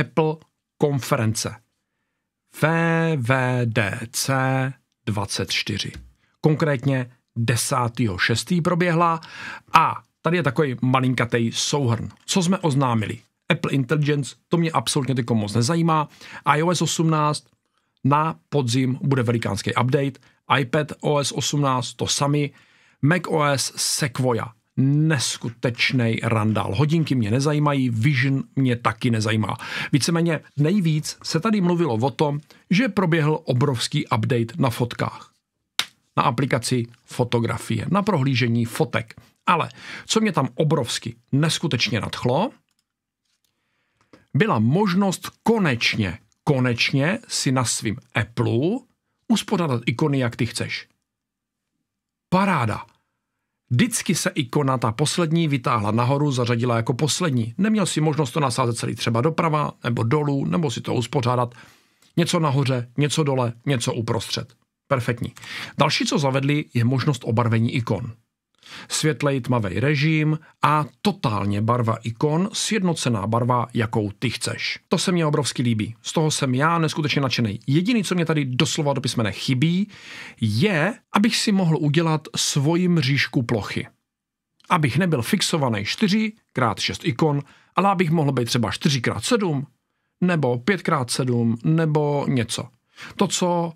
Apple konference VVDC 24. Konkrétně 10.6. proběhla a tady je takový malinkatej souhrn. Co jsme oznámili? Apple Intelligence, to mě absolutně teď moc nezajímá. iOS 18, na podzim bude velikánský update. iPad OS 18, to sami. Mac OS Sequoia, neskutečný randál. Hodinky mě nezajímají, Vision mě taky nezajímá. Víceméně nejvíc se tady mluvilo o tom, že proběhl obrovský update na fotkách. Na aplikaci fotografie, na prohlížení fotek. Ale co mě tam obrovsky neskutečně nadchlo, byla možnost konečně, konečně si na svým Apple uspořádat ikony, jak ty chceš. Paráda. Vždycky se ikona ta poslední vytáhla nahoru, zařadila jako poslední. Neměl si možnost to nasázet celý třeba doprava nebo dolů, nebo si to uspořádat. Něco nahoře, něco dole, něco uprostřed. Perfektní. Další, co zavedli, je možnost obarvení ikon světlej tmavý režim a totálně barva ikon, sjednocená barva, jakou ty chceš. To se mně obrovsky líbí. Z toho jsem já neskutečně nadšený. Jediný, co mě tady doslova do písmene chybí, je, abych si mohl udělat svoji mřížku plochy. Abych nebyl fixovaný 4x6 ikon, ale abych mohl být třeba 4x7, nebo 5x7, nebo něco. To, co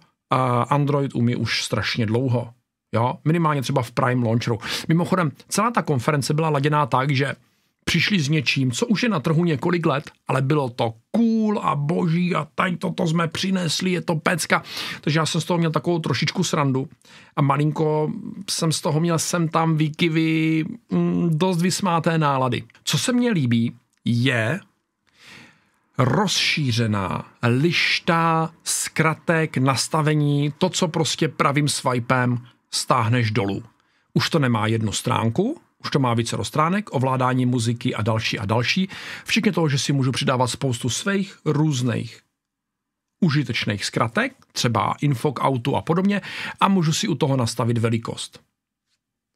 Android umí už strašně dlouho. Jo, minimálně třeba v Prime Launcheru. Mimochodem, celá ta konference byla laděná tak, že přišli s něčím, co už je na trhu několik let, ale bylo to cool a boží a tady toto jsme přinesli, je to pecka. Takže já jsem z toho měl takovou trošičku srandu a malinko jsem z toho měl sem tam výkyvy mm, dost vysmáté nálady. Co se mně líbí, je rozšířená lišta zkratek, nastavení, to, co prostě pravým swipem stáhneš dolů. Už to nemá jednu stránku, už to má více stránek, ovládání muziky a další a další. Včetně toho, že si můžu přidávat spoustu svých různých užitečných zkratek, třeba info k autu a podobně, a můžu si u toho nastavit velikost.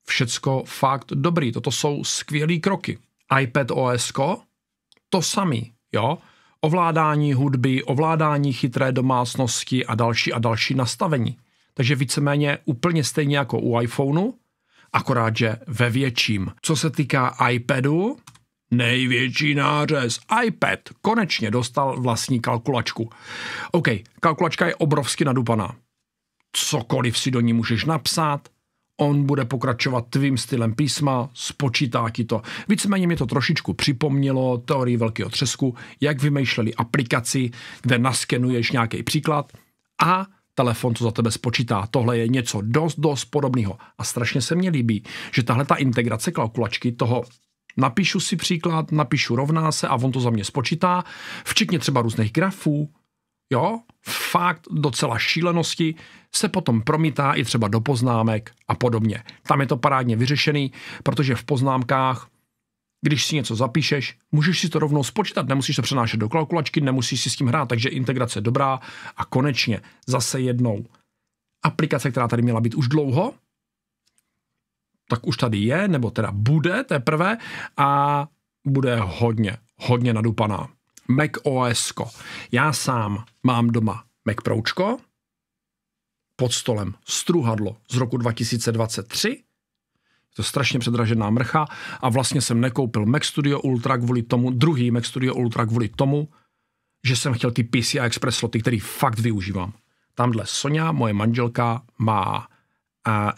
Všecko fakt dobrý, toto jsou skvělé kroky. iPad OS, to samý, jo? Ovládání hudby, ovládání chytré domácnosti a další a další nastavení. Takže víceméně úplně stejně jako u iPhoneu, akorát, že ve větším. Co se týká iPadu, Největší nářez. iPad konečně dostal vlastní kalkulačku. OK, kalkulačka je obrovsky nadupaná. Cokoliv si do ní můžeš napsat, on bude pokračovat tvým stylem písma, spočítá ti to. Víceméně mi to trošičku připomnělo teorii velkého třesku, jak vymýšleli aplikaci, kde naskenuješ nějaký příklad a telefon co za tebe spočítá. Tohle je něco dost, dost podobného. A strašně se mně líbí, že tahle ta integrace kalkulačky toho napíšu si příklad, napíšu rovná se a on to za mě spočítá, včetně třeba různých grafů, jo, fakt docela šílenosti, se potom promítá i třeba do poznámek a podobně. Tam je to parádně vyřešený, protože v poznámkách když si něco zapíšeš, můžeš si to rovnou spočítat, nemusíš to přenášet do kalkulačky, nemusíš si s tím hrát, takže integrace dobrá. A konečně zase jednou aplikace, která tady měla být už dlouho, tak už tady je, nebo teda bude teprve a bude hodně, hodně nadupaná. Mac OS. ko. Já sám mám doma Mac Pročko, pod stolem struhadlo z roku 2023, to je strašně předražená mrcha a vlastně jsem nekoupil Mac Studio Ultra kvůli tomu, druhý Mac Studio Ultra kvůli tomu, že jsem chtěl ty PCI Express sloty, který fakt využívám. Tamhle Sonja, moje manželka, má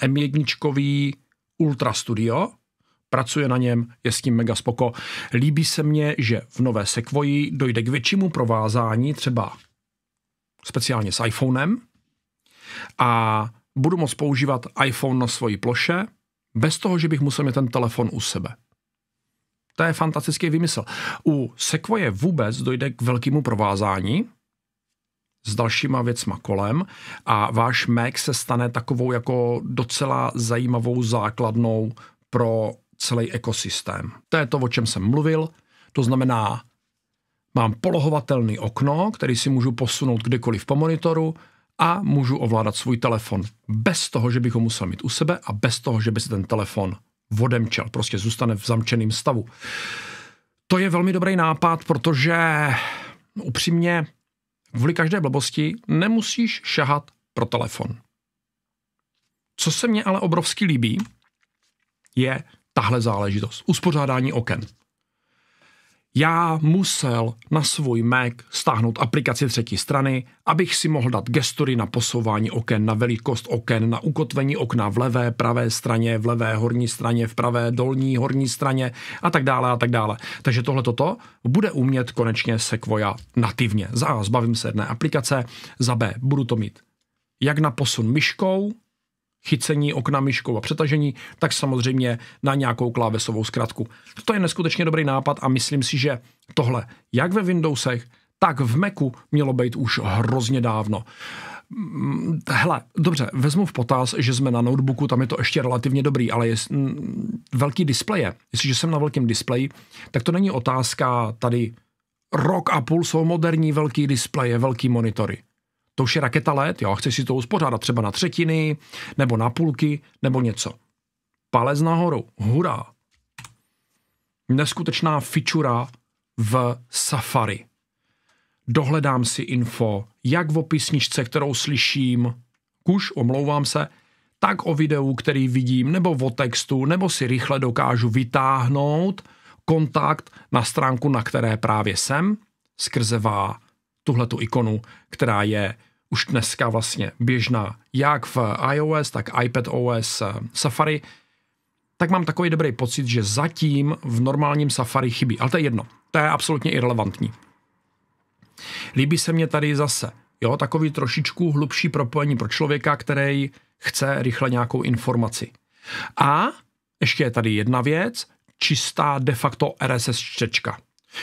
M1 Ultra Studio, pracuje na něm, je s tím mega spoko. Líbí se mně, že v nové Sequoii dojde k většímu provázání třeba speciálně s iPhonem a budu moct používat iPhone na svoji ploše, bez toho, že bych musel mít ten telefon u sebe. To je fantastický vymysl. U Sequoia vůbec dojde k velkému provázání s dalšíma věcma kolem a váš Mac se stane takovou jako docela zajímavou základnou pro celý ekosystém. To je to, o čem jsem mluvil. To znamená, mám polohovatelný okno, který si můžu posunout kdekoliv po monitoru, a můžu ovládat svůj telefon bez toho, že bych ho musel mít u sebe a bez toho, že by se ten telefon vodemčel, prostě zůstane v zamčeném stavu. To je velmi dobrý nápad, protože upřímně kvůli každé blbosti nemusíš šahat pro telefon. Co se mně ale obrovsky líbí, je tahle záležitost. Uspořádání oken já musel na svůj Mac stáhnout aplikaci třetí strany, abych si mohl dát gestory na posouvání oken, na velikost oken, na ukotvení okna v levé, pravé straně, v levé horní straně, v pravé dolní horní straně a tak dále a tak dále. Takže tohle toto bude umět konečně Sequoia nativně. Za A zbavím se jedné aplikace, za B budu to mít jak na posun myškou, chycení okna myškou a přetažení, tak samozřejmě na nějakou klávesovou zkratku. To je neskutečně dobrý nápad a myslím si, že tohle jak ve Windowsech, tak v Macu mělo být už hrozně dávno. Mm, Hele, dobře, vezmu v potaz, že jsme na notebooku, tam je to ještě relativně dobrý, ale je m, mm, velký displeje. Jestliže jsem na velkém displeji, tak to není otázka tady rok a půl jsou moderní velký displeje, velký monitory. To už je raketa let, jo, chceš si to uspořádat třeba na třetiny, nebo na půlky, nebo něco. Palec nahoru, hurá. Neskutečná fičura v Safari. Dohledám si info, jak v opisničce, kterou slyším, kuž, omlouvám se, tak o videu, který vidím, nebo o textu, nebo si rychle dokážu vytáhnout kontakt na stránku, na které právě jsem, skrze VA tuhletu ikonu, která je už dneska vlastně běžná jak v iOS, tak iPadOS eh, Safari, tak mám takový dobrý pocit, že zatím v normálním Safari chybí. Ale to je jedno, to je absolutně irrelevantní. Líbí se mě tady zase, jo, takový trošičku hlubší propojení pro člověka, který chce rychle nějakou informaci. A ještě je tady jedna věc, čistá de facto RSS čtečka.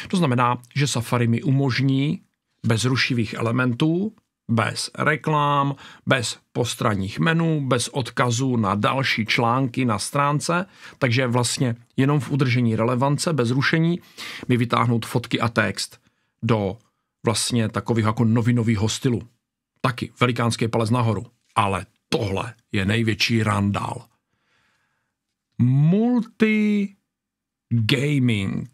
To znamená, že Safari mi umožní bez rušivých elementů, bez reklám, bez postranních menů, bez odkazů na další články na stránce, takže vlastně jenom v udržení relevance, bez rušení, mi vytáhnout fotky a text do vlastně takového jako novinového stylu. Taky velikánský palec nahoru. Ale tohle je největší randál. Multi-gaming.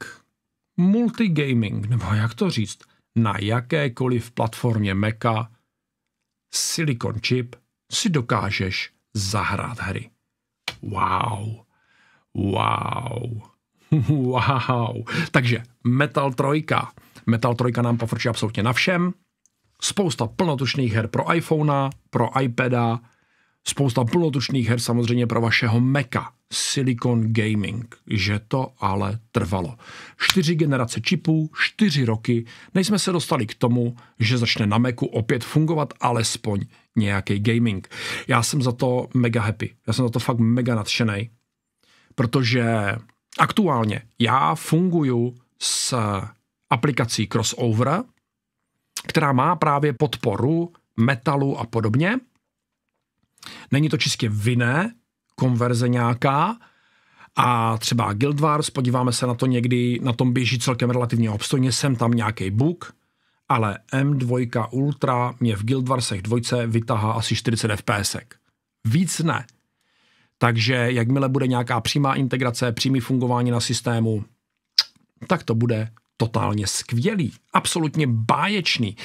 multi gaming, nebo jak to říct? na jakékoliv platformě Meka Silicon Chip si dokážeš zahrát hry. Wow. Wow. Wow. Takže Metal 3. Metal 3 nám pofrčí absolutně na všem. Spousta plnotučných her pro iPhone, pro iPada, Spousta plnotučných her samozřejmě pro vašeho Meka, Silicon Gaming, že to ale trvalo. Čtyři generace čipů, čtyři roky, než jsme se dostali k tomu, že začne na Macu opět fungovat alespoň nějaký gaming. Já jsem za to mega happy, já jsem za to fakt mega nadšený, protože aktuálně já funguju s aplikací Crossover, která má právě podporu metalu a podobně – Není to čistě vinné, konverze nějaká, a třeba Guild Wars, podíváme se na to někdy, na tom běží celkem relativně obstojně, jsem tam nějaký bug, ale M2 Ultra mě v Guild Warsech dvojce vytahá asi 40 fps. Víc ne. Takže jakmile bude nějaká přímá integrace, přímý fungování na systému, tak to bude totálně skvělý, absolutně báječný.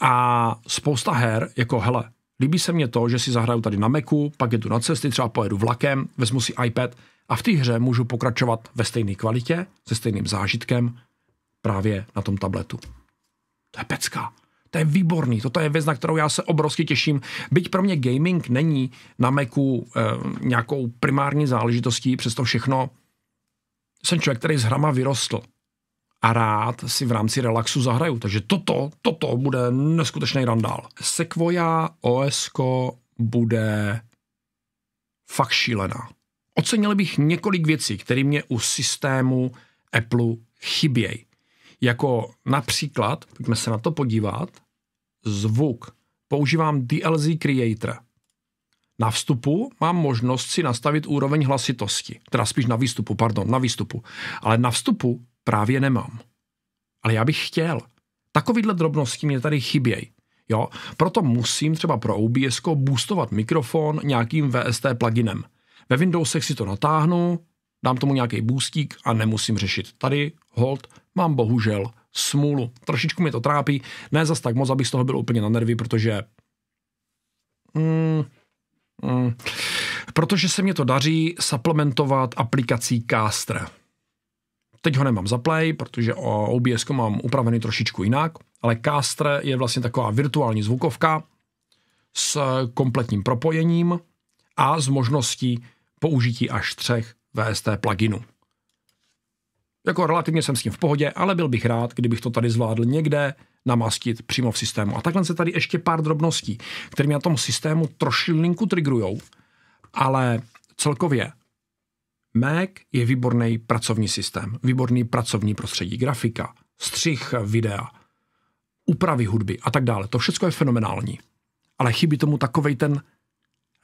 A spousta her, jako hele, Líbí se mně to, že si zahraju tady na Macu, pak jedu na cesty, třeba pojedu vlakem, vezmu si iPad a v té hře můžu pokračovat ve stejné kvalitě, se stejným zážitkem, právě na tom tabletu. To je pecka. To je výborný, toto je věc, na kterou já se obrovsky těším. Byť pro mě gaming není na Macu e, nějakou primární záležitostí, přesto všechno jsem člověk, který s hrama vyrostl a rád si v rámci relaxu zahraju. Takže toto, toto bude neskutečný randál. Sequoia OSK bude fakt šílená. Ocenil bych několik věcí, které mě u systému Apple chybějí. Jako například, pojďme se na to podívat, zvuk. Používám DLZ Creator. Na vstupu mám možnost si nastavit úroveň hlasitosti, teda spíš na výstupu, pardon, na výstupu. Ale na vstupu právě nemám. Ale já bych chtěl. Takovýhle drobnosti mě tady chybějí. Jo? Proto musím třeba pro OBS boostovat mikrofon nějakým VST pluginem. Ve Windowsech si to natáhnu, dám tomu nějaký boostík a nemusím řešit. Tady hold mám bohužel smůlu. Trošičku mě to trápí, ne zas tak moc, abych z toho byl úplně na nervy, protože... Mm, mm, protože se mě to daří supplementovat aplikací Castra. Teď ho nemám za play, protože OBS mám upravený trošičku jinak, ale Caster je vlastně taková virtuální zvukovka s kompletním propojením a s možností použití až třech VST pluginů. Jako relativně jsem s tím v pohodě, ale byl bych rád, kdybych to tady zvládl někde namastit přímo v systému. A takhle se tady ještě pár drobností, které mě na tom systému trošilinku trigrujou, ale celkově Mac je výborný pracovní systém, výborný pracovní prostředí, grafika, střih videa, úpravy hudby a tak dále. To všechno je fenomenální. Ale chybí tomu takový ten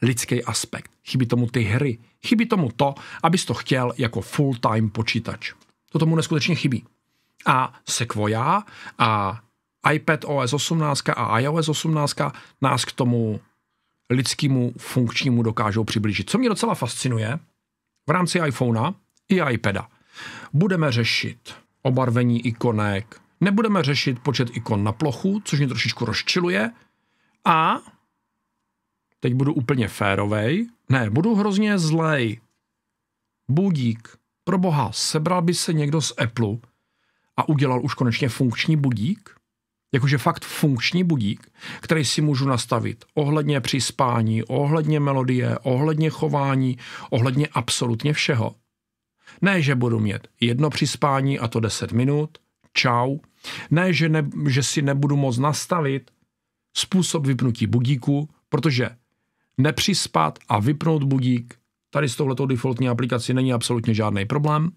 lidský aspekt. Chybí tomu ty hry. Chybí tomu to, abys to chtěl jako full-time počítač. To tomu neskutečně chybí. A Sequoia a iPad OS 18 a iOS 18 nás k tomu lidskému funkčnímu dokážou přiblížit. Co mě docela fascinuje, v rámci iPhonea i iPada. Budeme řešit obarvení ikonek, nebudeme řešit počet ikon na plochu, což mě trošičku rozčiluje a teď budu úplně férovej, ne, budu hrozně zlej. Budík. Pro boha, sebral by se někdo z Apple a udělal už konečně funkční budík? jakože fakt funkční budík, který si můžu nastavit ohledně spání, ohledně melodie, ohledně chování, ohledně absolutně všeho. Ne, že budu mít jedno spání a to 10 minut, čau. Ne, že, ne, že si nebudu moc nastavit způsob vypnutí budíku, protože nepřispat a vypnout budík tady s touhletou defaultní aplikací není absolutně žádný problém.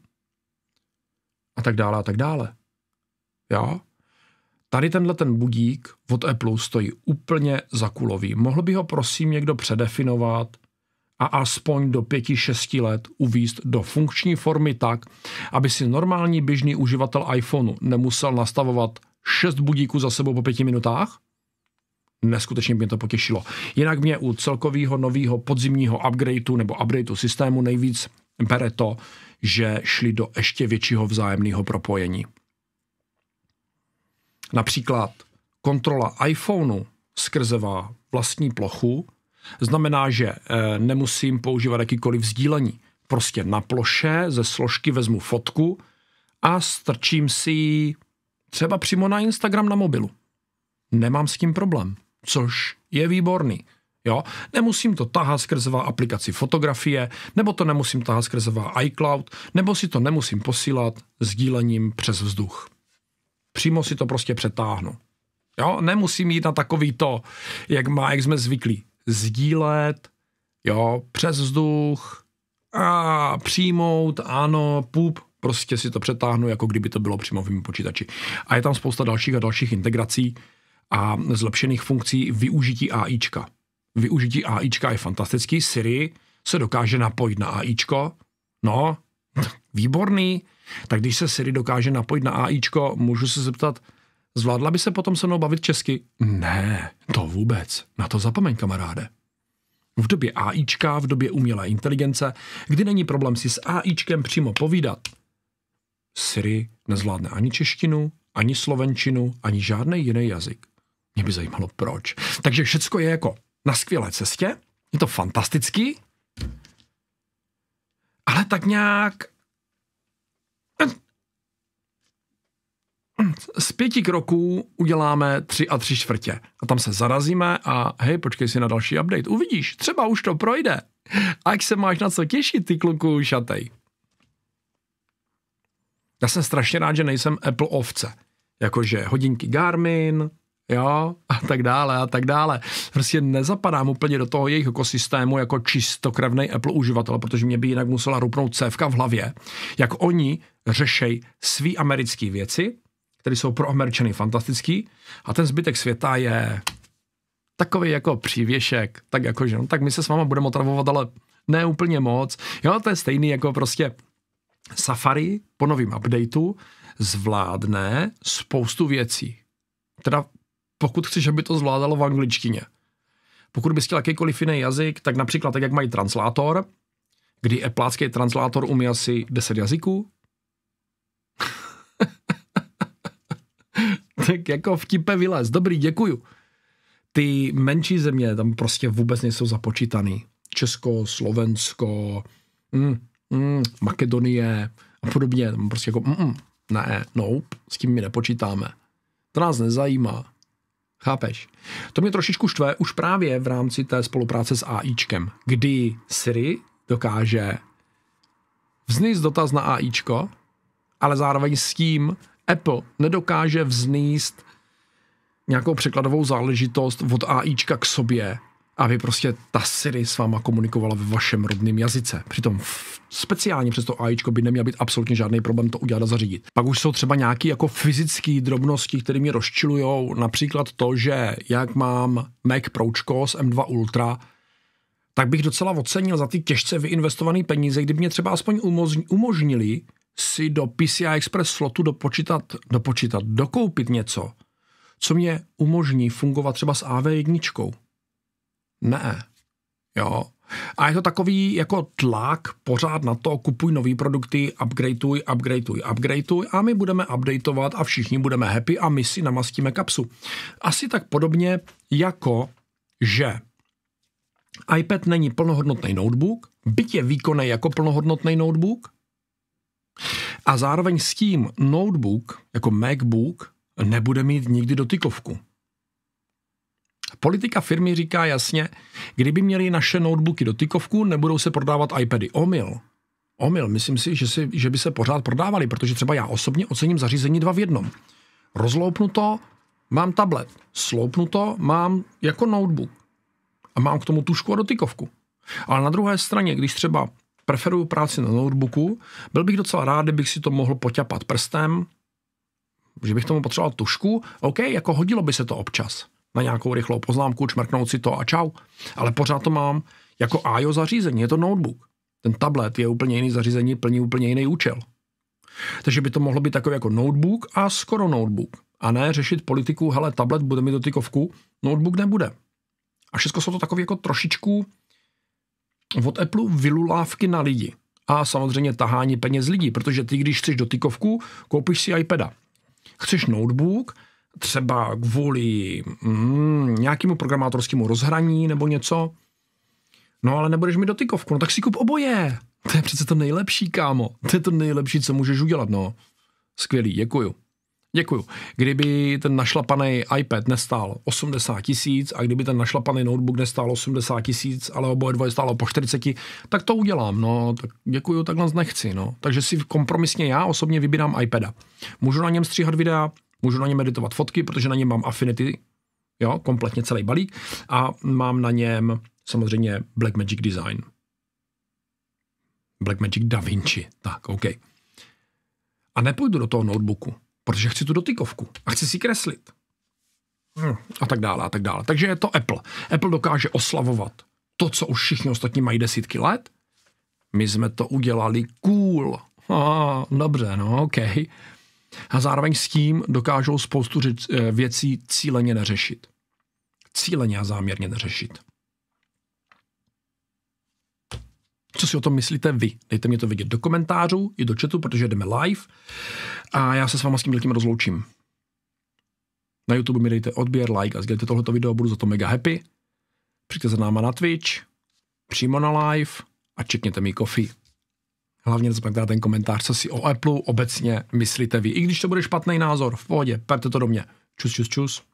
A tak dále, a tak dále. Jo? Tady tenhle ten budík od Apple stojí úplně za kulový. Mohl by ho prosím někdo předefinovat a aspoň do 5-6 let uvíst do funkční formy tak, aby si normální běžný uživatel iPhoneu nemusel nastavovat 6 budíků za sebou po 5 minutách? Neskutečně mě to potěšilo. Jinak mě u celkového nového podzimního upgradeu nebo upgradeu systému nejvíc bere to, že šli do ještě většího vzájemného propojení. Například kontrola iPhoneu skrze vlastní plochu znamená, že eh, nemusím používat jakýkoliv sdílení. Prostě na ploše ze složky vezmu fotku a strčím si ji třeba přímo na Instagram na mobilu. Nemám s tím problém, což je výborný. Jo? Nemusím to tahat skrze aplikaci fotografie, nebo to nemusím tahat skrze iCloud, nebo si to nemusím posílat sdílením přes vzduch. Přímo si to prostě přetáhnu. Jo, nemusím jít na takový to, jak, má, jak jsme zvyklí. Sdílet, jo, přes vzduch, a přijmout, ano, pup, prostě si to přetáhnu, jako kdyby to bylo přímo v mým počítači. A je tam spousta dalších a dalších integrací a zlepšených funkcí využití AIčka. Využití AIčka je fantastický. Siri se dokáže napojit na AIčko. No, výborný. Tak když se Siri dokáže napojit na AIčko, můžu se zeptat, zvládla by se potom se mnou bavit česky? Ne, to vůbec. Na to zapomeň, kamaráde. V době AIčka, v době umělé inteligence, kdy není problém si s AIčkem přímo povídat, Siri nezvládne ani češtinu, ani slovenčinu, ani žádný jiný jazyk. Mě by zajímalo proč. Takže všecko je jako na skvělé cestě, je to fantastický, ale tak nějak z pěti kroků uděláme tři a tři čtvrtě. A tam se zarazíme a hej, počkej si na další update. Uvidíš, třeba už to projde. A jak se máš na co těšit, ty kluku šatej. Já jsem strašně rád, že nejsem Apple ovce. Jakože hodinky Garmin, jo, a tak dále, a tak dále. Prostě nezapadám úplně do toho jejich ekosystému jako čistokrevný Apple uživatel, protože mě by jinak musela rupnout cévka v hlavě, jak oni řešejí svý americké věci, které jsou pro Američany fantastický a ten zbytek světa je takový jako přívěšek, tak jako, že no, tak my se s váma budeme otravovat, ale ne úplně moc. Jo, to je stejný jako prostě Safari po novém updateu zvládne spoustu věcí. Teda pokud chceš, aby to zvládalo v angličtině. Pokud bys chtěl jakýkoliv jiný jazyk, tak například tak, jak mají translátor, kdy eplácký translátor umí asi 10 jazyků, tak jako vtipe vylez. Dobrý, děkuju. Ty menší země tam prostě vůbec nejsou započítaný. Česko, Slovensko, mm, mm, Makedonie a podobně. Tam prostě jako mm, mm, ne, nope, s tím my nepočítáme. To nás nezajímá. Chápeš? To mě trošičku štve už právě v rámci té spolupráce s AIčkem, kdy Siri dokáže vznést dotaz na AIčko, ale zároveň s tím Apple nedokáže vzníst nějakou překladovou záležitost od AIčka k sobě, aby prostě ta Siri s váma komunikovala ve vašem rodném jazyce. Přitom speciálně přes to AIčko by neměl být absolutně žádný problém to udělat a zařídit. Pak už jsou třeba nějaké jako fyzické drobnosti, které mě rozčilují, například to, že jak mám Mac Pročko s M2 Ultra, tak bych docela ocenil za ty těžce vyinvestované peníze, kdyby mě třeba aspoň umožnili si do PCI Express slotu dopočítat, dopočítat, dokoupit něco, co mě umožní fungovat třeba s AV1. Ne. Jo. A je to takový jako tlak pořád na to, kupuj nový produkty, upgradeuj, upgradeuj, upgradeuj a my budeme updateovat a všichni budeme happy a my si namastíme kapsu. Asi tak podobně jako, že iPad není plnohodnotný notebook, byť je výkonný jako plnohodnotný notebook, a zároveň s tím notebook, jako MacBook, nebude mít nikdy dotykovku. Politika firmy říká jasně, kdyby měli naše notebooky dotykovku, nebudou se prodávat iPady. Omyl. Omyl. Myslím si, že, si, že by se pořád prodávali, protože třeba já osobně ocením zařízení dva v jednom. Rozloupnu to, mám tablet. Sloupnu to, mám jako notebook. A mám k tomu tušku a dotykovku. Ale na druhé straně, když třeba preferuju práci na notebooku. Byl bych docela rád, kdybych si to mohl poťapat prstem, že bych tomu potřeboval tušku. OK, jako hodilo by se to občas na nějakou rychlou poznámku, čmrknout si to a čau. Ale pořád to mám jako IO zařízení, je to notebook. Ten tablet je úplně jiný zařízení, plní úplně jiný účel. Takže by to mohlo být takový jako notebook a skoro notebook. A ne řešit politiku, hele, tablet bude mi dotykovku, notebook nebude. A všechno jsou to takové jako trošičku od Apple vylulávky na lidi. A samozřejmě tahání peněz lidí, protože ty, když chceš dotykovku, koupíš si iPada. Chceš notebook, třeba kvůli mm, nějakému programátorskému rozhraní nebo něco, no ale nebudeš mi dotykovku, no tak si kup oboje. To je přece to nejlepší, kámo. To je to nejlepší, co můžeš udělat, no. Skvělý, děkuju. Děkuju. Kdyby ten našlapaný iPad nestál 80 tisíc a kdyby ten našlapaný notebook nestál 80 tisíc, ale oboje dvoje stálo po 40, tak to udělám. No, tak děkuju, takhle nechci. No. Takže si kompromisně já osobně vybírám iPada. Můžu na něm stříhat videa, můžu na něm editovat fotky, protože na něm mám Affinity, jo, kompletně celý balík a mám na něm samozřejmě Blackmagic Design. Blackmagic Da Vinci, tak, OK. A nepůjdu do toho notebooku protože chci tu dotykovku a chci si kreslit. Hm, a tak dále, a tak dále. Takže je to Apple. Apple dokáže oslavovat to, co už všichni ostatní mají desítky let. My jsme to udělali cool. A, dobře, no, OK. A zároveň s tím dokážou spoustu eh, věcí cíleně neřešit. Cíleně a záměrně neřešit. Co si o tom myslíte vy? Dejte mě to vědět do komentářů i do chatu, protože jdeme live a já se s váma s tím rozloučím. Na YouTube mi dejte odběr, like a sdělte tohleto video, budu za to mega happy. Přijďte za náma na Twitch, přímo na live a čekněte mi kofi. Hlavně nezapomeňte ten komentář, co si o Apple obecně myslíte vy. I když to bude špatný názor, v pohodě, perte to do mě. Čus, čus, čus.